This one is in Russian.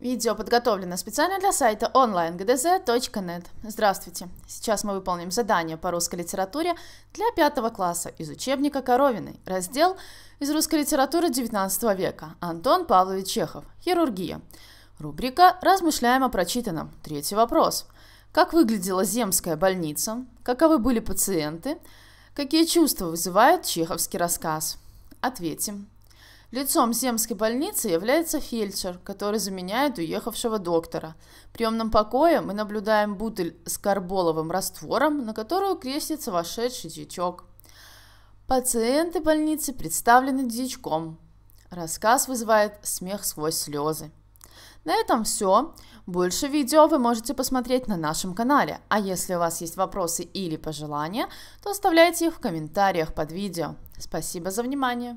Видео подготовлено специально для сайта online.gdz.net. Здравствуйте! Сейчас мы выполним задание по русской литературе для пятого класса из учебника Коровиной, раздел из русской литературы XIX века, Антон Павлович Чехов, хирургия. Рубрика «Размышляем о прочитанном». Третий вопрос. Как выглядела земская больница? Каковы были пациенты? Какие чувства вызывает чеховский рассказ? Ответим. Лицом земской больницы является фельдшер, который заменяет уехавшего доктора. В приемном покое мы наблюдаем бутыль с карболовым раствором, на которую крестится вошедший дьячок. Пациенты больницы представлены дьячком. Рассказ вызывает смех сквозь слезы. На этом все. Больше видео вы можете посмотреть на нашем канале. А если у вас есть вопросы или пожелания, то оставляйте их в комментариях под видео. Спасибо за внимание!